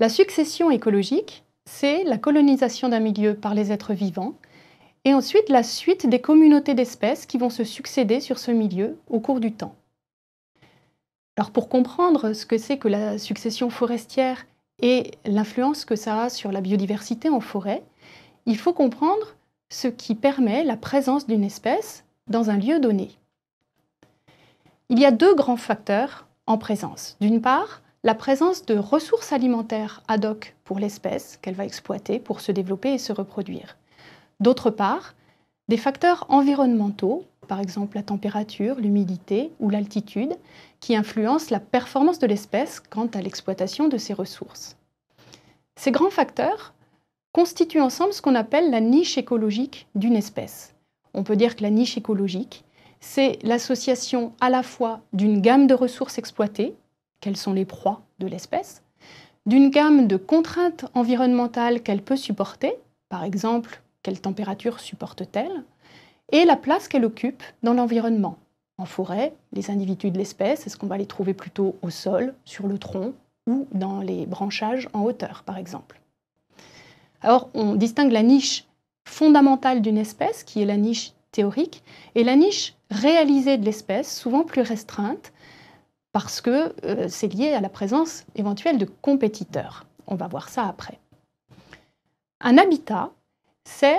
La succession écologique, c'est la colonisation d'un milieu par les êtres vivants et ensuite la suite des communautés d'espèces qui vont se succéder sur ce milieu au cours du temps. Alors pour comprendre ce que c'est que la succession forestière et l'influence que ça a sur la biodiversité en forêt, il faut comprendre ce qui permet la présence d'une espèce dans un lieu donné. Il y a deux grands facteurs en présence. D'une part, la présence de ressources alimentaires ad hoc pour l'espèce qu'elle va exploiter pour se développer et se reproduire. D'autre part, des facteurs environnementaux, par exemple la température, l'humidité ou l'altitude, qui influencent la performance de l'espèce quant à l'exploitation de ses ressources. Ces grands facteurs constituent ensemble ce qu'on appelle la niche écologique d'une espèce. On peut dire que la niche écologique, c'est l'association à la fois d'une gamme de ressources exploitées, quelles sont les proies de l'espèce, d'une gamme de contraintes environnementales qu'elle peut supporter, par exemple quelle température supporte-t-elle, et la place qu'elle occupe dans l'environnement. En forêt, les individus de l'espèce, est-ce qu'on va les trouver plutôt au sol, sur le tronc ou dans les branchages en hauteur, par exemple Alors, on distingue la niche fondamentale d'une espèce, qui est la niche théorique, et la niche réalisée de l'espèce, souvent plus restreinte, parce que euh, c'est lié à la présence éventuelle de compétiteurs. On va voir ça après. Un habitat, c'est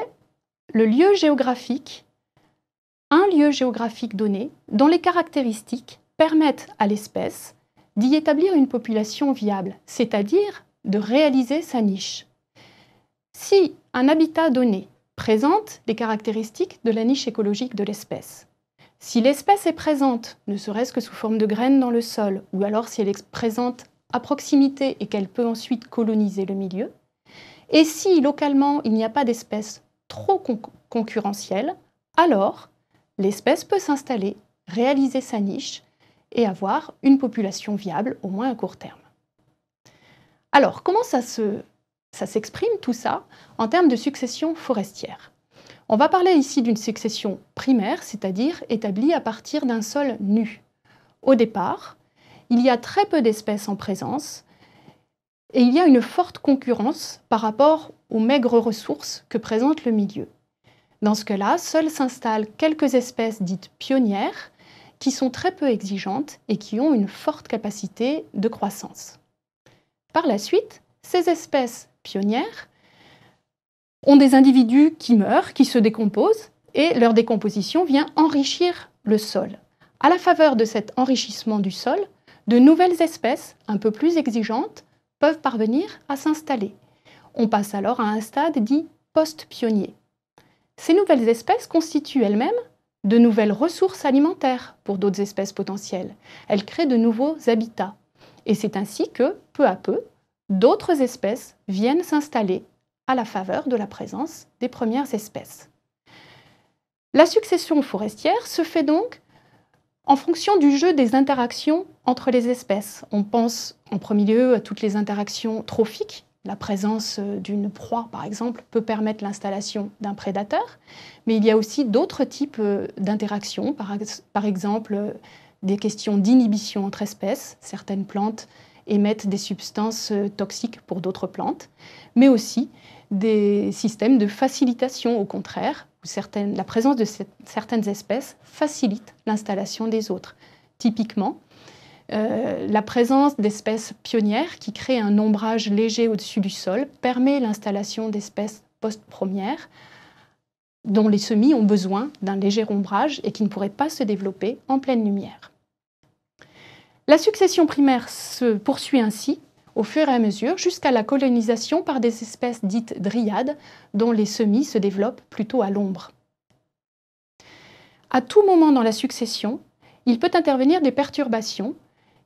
le lieu géographique, un lieu géographique donné dont les caractéristiques permettent à l'espèce d'y établir une population viable, c'est-à-dire de réaliser sa niche. Si un habitat donné présente les caractéristiques de la niche écologique de l'espèce, si l'espèce est présente, ne serait-ce que sous forme de graines dans le sol, ou alors si elle est présente à proximité et qu'elle peut ensuite coloniser le milieu, et si localement il n'y a pas d'espèce trop concurrentielle, alors l'espèce peut s'installer, réaliser sa niche et avoir une population viable au moins à court terme. Alors comment ça s'exprime tout ça en termes de succession forestière. On va parler ici d'une succession primaire, c'est-à-dire établie à partir d'un sol nu. Au départ, il y a très peu d'espèces en présence et il y a une forte concurrence par rapport aux maigres ressources que présente le milieu. Dans ce cas-là, seules s'installent quelques espèces dites pionnières qui sont très peu exigeantes et qui ont une forte capacité de croissance. Par la suite, ces espèces pionnières ont des individus qui meurent, qui se décomposent, et leur décomposition vient enrichir le sol. À la faveur de cet enrichissement du sol, de nouvelles espèces, un peu plus exigeantes, peuvent parvenir à s'installer. On passe alors à un stade dit post-pionnier. Ces nouvelles espèces constituent elles-mêmes de nouvelles ressources alimentaires pour d'autres espèces potentielles. Elles créent de nouveaux habitats. Et c'est ainsi que, peu à peu, d'autres espèces viennent s'installer à la faveur de la présence des premières espèces. La succession forestière se fait donc en fonction du jeu des interactions entre les espèces. On pense en premier lieu à toutes les interactions trophiques. La présence euh, d'une proie, par exemple, peut permettre l'installation d'un prédateur, mais il y a aussi d'autres types euh, d'interactions, par, exemple euh, des questions d'inhibition entre espèces. Certaines plantes émettent des substances toxiques pour d'autres plantes, mais aussi des systèmes de facilitation, au contraire, où la présence de certaines espèces facilite l'installation des autres. Typiquement, euh, la présence d'espèces pionnières qui créent un ombrage léger au-dessus du sol permet l'installation d'espèces post-premières dont les semis ont besoin d'un léger ombrage et qui ne pourraient pas se développer en pleine lumière. La succession primaire se poursuit ainsi au fur et à mesure jusqu'à la colonisation par des espèces dites dryades dont les semis se développent plutôt à l'ombre. À tout moment dans la succession, il peut intervenir des perturbations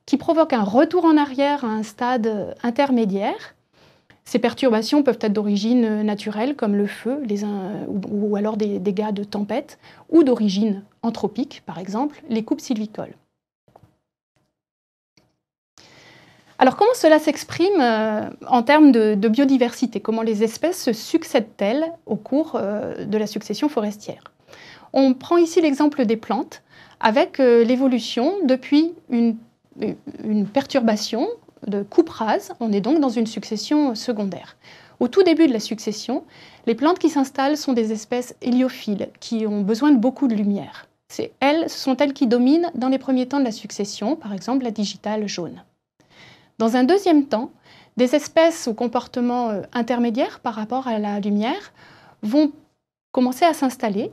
qui provoquent un retour en arrière à un stade intermédiaire. Ces perturbations peuvent être d'origine naturelle, comme le feu, les ou alors des dégâts de tempête, ou d'origine anthropique, par exemple, les coupes sylvicoles. Alors comment cela s'exprime euh, en termes de, biodiversité Comment les espèces se succèdent-elles au cours euh, de la succession forestière On prend ici l'exemple des plantes avec euh, l'évolution depuis une, perturbation de coupe rase. On est donc dans une succession secondaire. Au tout début de la succession, les plantes qui s'installent sont des espèces héliophiles qui ont besoin de beaucoup de lumière. Elles, ce sont elles qui dominent dans les premiers temps de la succession, par exemple la digitale jaune. Dans un deuxième temps, des espèces au comportement euh, intermédiaires par rapport à la lumière vont commencer à s'installer,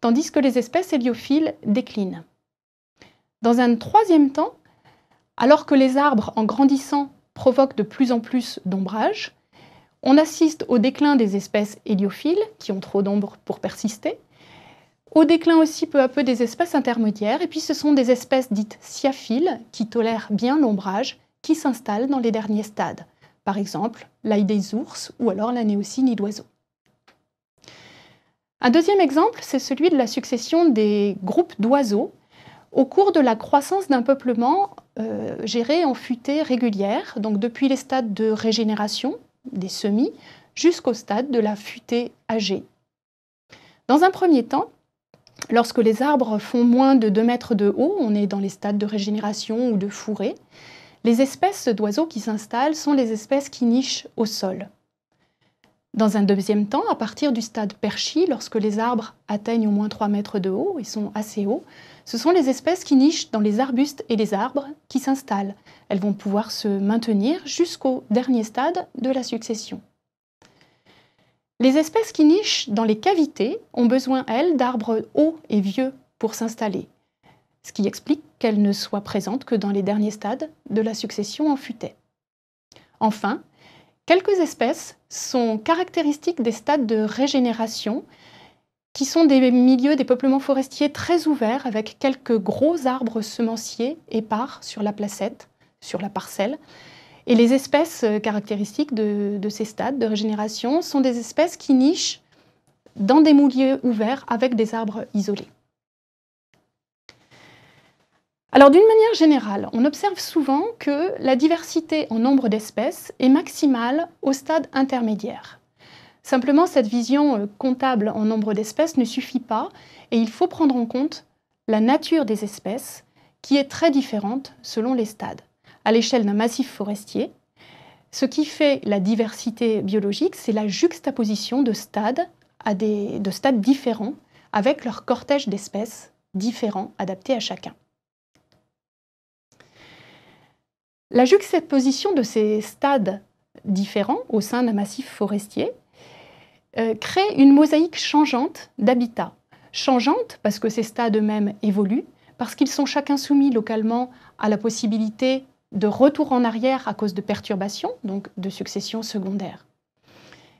tandis que les espèces héliophiles déclinent. Dans un troisième temps, alors que les arbres, en grandissant, provoquent de plus en plus d'ombrage, on assiste au déclin des espèces héliophiles, qui ont trop d'ombre pour persister, au déclin aussi peu à peu des espèces intermédiaires, et puis ce sont des espèces dites siaphiles, qui tolèrent bien l'ombrage qui s'installent dans les derniers stades, par exemple l'ail des ours ou alors la néocynie d'oiseaux. Un deuxième exemple, c'est celui de la succession des groupes d'oiseaux au cours de la croissance d'un peuplement euh, géré en futée régulière, donc depuis les stades de régénération des semis jusqu'au stade de la futée âgée. Dans un premier temps, lorsque les arbres font moins de 2 mètres de haut, on est dans les stades de régénération ou de fourrée, les espèces d'oiseaux qui s'installent sont les espèces qui nichent au sol. Dans un deuxième temps, à partir du stade perchi, lorsque les arbres atteignent au moins 3 mètres de haut et sont assez hauts, ce sont les espèces qui nichent dans les arbustes et les arbres qui s'installent. Elles vont pouvoir se maintenir jusqu'au dernier stade de la succession. Les espèces qui nichent dans les cavités ont besoin, elles, d'arbres hauts et vieux pour s'installer, ce qui explique qu'elle ne soit présente que dans les derniers stades de la succession en futaie. Enfin, quelques espèces sont caractéristiques des stades de régénération, qui sont des milieux des peuplements forestiers très ouverts, avec quelques gros arbres semenciers épars sur la placette, sur la parcelle. Et les espèces euh, caractéristiques de, ces stades de régénération sont des espèces qui nichent dans des milieux ouverts avec des arbres isolés. Alors d'une manière générale, on observe souvent que la diversité en nombre d'espèces est maximale au stade intermédiaire. Simplement, cette vision euh, comptable en nombre d'espèces ne suffit pas et il faut prendre en compte la nature des espèces qui est très différente selon les stades. À l'échelle d'un massif forestier, ce qui fait la diversité biologique, c'est la juxtaposition de stades à des, de stades différents avec leur cortège d'espèces différents adaptés à chacun. La juxtaposition de ces stades différents au sein d'un massif forestier euh, crée une mosaïque changeante d'habitats. Changeante parce que ces stades eux-mêmes évoluent, parce qu'ils sont chacun soumis localement à la possibilité de retour en arrière à cause de perturbations, donc de successions secondaires.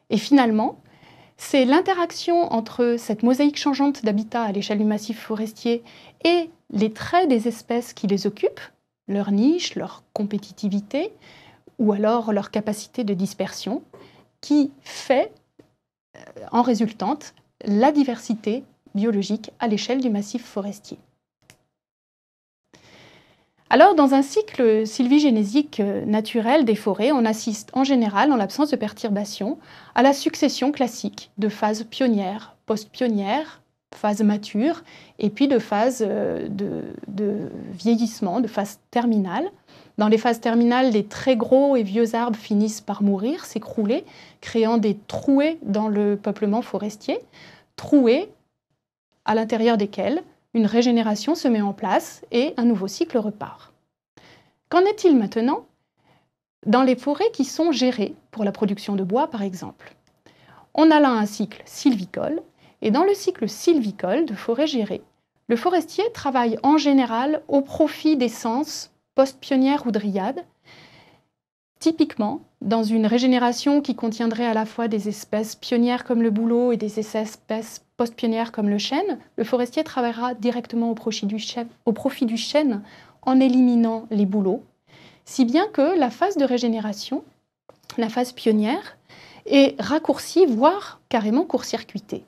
Et finalement, c'est l'interaction entre cette mosaïque changeante d'habitat à l'échelle du massif forestier et les traits des espèces qui les occupent, leur niche, leur compétitivité ou alors leur capacité de dispersion qui fait euh, en résultante la diversité biologique à l'échelle du massif forestier. Alors, dans un cycle sylvigénésique euh, naturel des forêts, on assiste en général, en l'absence de perturbations, à la succession classique de phases pionnières, post-pionnières, phase mature et puis de phase euh, de, vieillissement, de phase terminale. Dans les phases terminales, les très gros et vieux arbres finissent par mourir, s'écrouler, créant des trouées dans le peuplement forestier, trouées à l'intérieur desquelles une régénération se met en place et un nouveau cycle repart. Qu'en est-il maintenant dans les forêts qui sont gérées pour la production de bois, par exemple On a là un cycle sylvicole et dans le cycle sylvicole de forêt gérée, le forestier travaille en général au profit sens post-pionnières ou dryade. typiquement dans une régénération qui contiendrait à la fois des espèces pionnières comme le bouleau et des espèces post-pionnières comme le chêne, le forestier travaillera directement au profit, du chêne, au profit du chêne en éliminant les bouleaux, si bien que la phase de régénération, la phase pionnière, est raccourcie, voire carrément court-circuitée.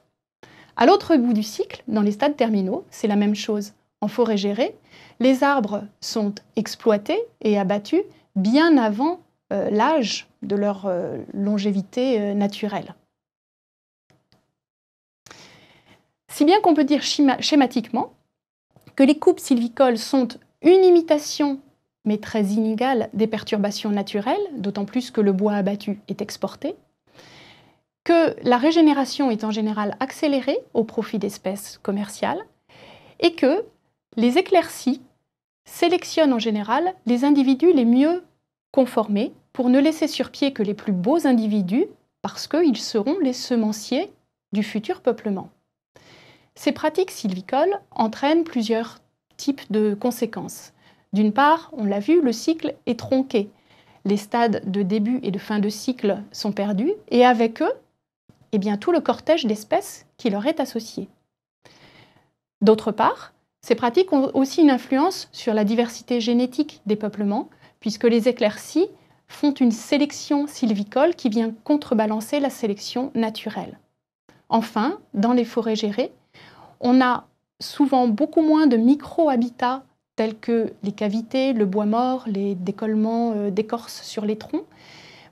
À l'autre bout du cycle, dans les stades terminaux, c'est la même chose. En forêt gérée, les arbres sont exploités et abattus bien avant euh, l'âge de leur euh, longévité euh, naturelle. Si bien qu'on peut dire schématiquement que les coupes sylvicoles sont une imitation, mais très inégale, des perturbations naturelles, d'autant plus que le bois abattu est exporté, que la régénération est en général accélérée au profit d'espèces commerciales et que les éclaircies sélectionnent en général les individus les mieux conformés pour ne laisser sur pied que les plus beaux individus parce qu'ils seront les semenciers du futur peuplement. Ces pratiques sylvicoles entraînent plusieurs types de conséquences. D'une part, on l'a vu, le cycle est tronqué. Les stades de début et de fin de cycle sont perdus et avec eux, eh bien, tout le cortège d'espèces qui leur est associé. D'autre part, ces pratiques ont aussi une influence sur la diversité génétique des peuplements, puisque les éclaircies font une sélection sylvicole qui vient contrebalancer la sélection naturelle. Enfin, dans les forêts gérées, on a souvent beaucoup moins de micro-habitats tels que les cavités, le bois mort, les décollements euh, d'écorce sur les troncs,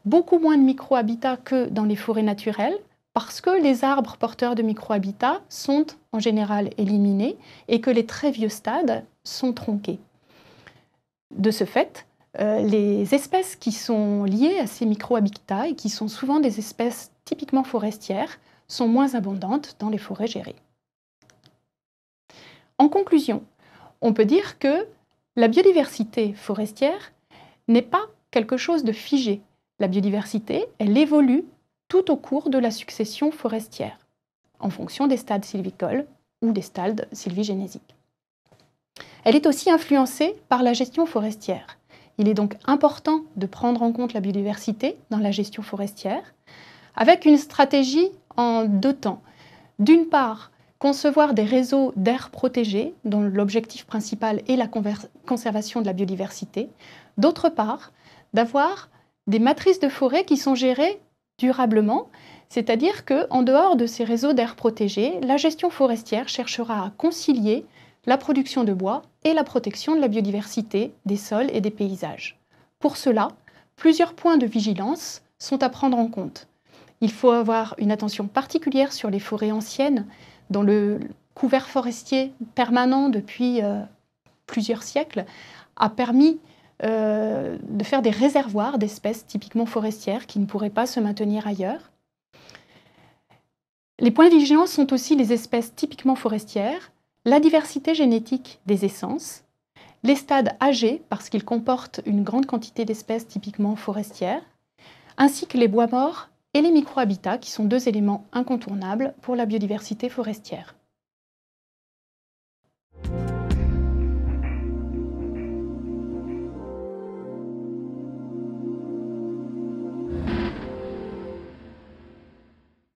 beaucoup moins de micro-habitats que dans les forêts naturelles, parce que les arbres porteurs de microhabitats sont en général éliminés et que les très vieux stades sont tronqués. De ce fait, euh, les espèces qui sont liées à ces microhabitats et qui sont souvent des espèces typiquement forestières sont moins abondantes dans les forêts gérées. En conclusion, on peut dire que la biodiversité forestière n'est pas quelque chose de figé. La biodiversité, elle évolue tout au cours de la succession forestière, en fonction des stades sylvicoles ou des stades sylvigénésiques. Elle est aussi influencée par la gestion forestière. Il est donc important de prendre en compte la biodiversité dans la gestion forestière, avec une stratégie en deux temps. D'une part, concevoir des réseaux d'aires protégées, dont l'objectif principal est la conservation de la biodiversité. D'autre part, d'avoir des matrices de forêt qui sont gérées durablement, c'est-à-dire que, en dehors de ces réseaux d'air protégés, la gestion forestière cherchera à concilier la production de bois et la protection de la biodiversité, des sols et des paysages. Pour cela, plusieurs points de vigilance sont à prendre en compte. Il faut avoir une attention particulière sur les forêts anciennes, dont le couvert forestier permanent depuis euh, plusieurs siècles a permis euh, de faire des réservoirs d'espèces typiquement forestières qui ne pourraient pas se maintenir ailleurs. Les points de vigilance sont aussi les espèces typiquement forestières, la diversité génétique des essences, les stades âgés parce qu'ils comportent une grande quantité d'espèces typiquement forestières, ainsi que les bois morts et les microhabitats qui sont deux éléments incontournables pour la biodiversité forestière.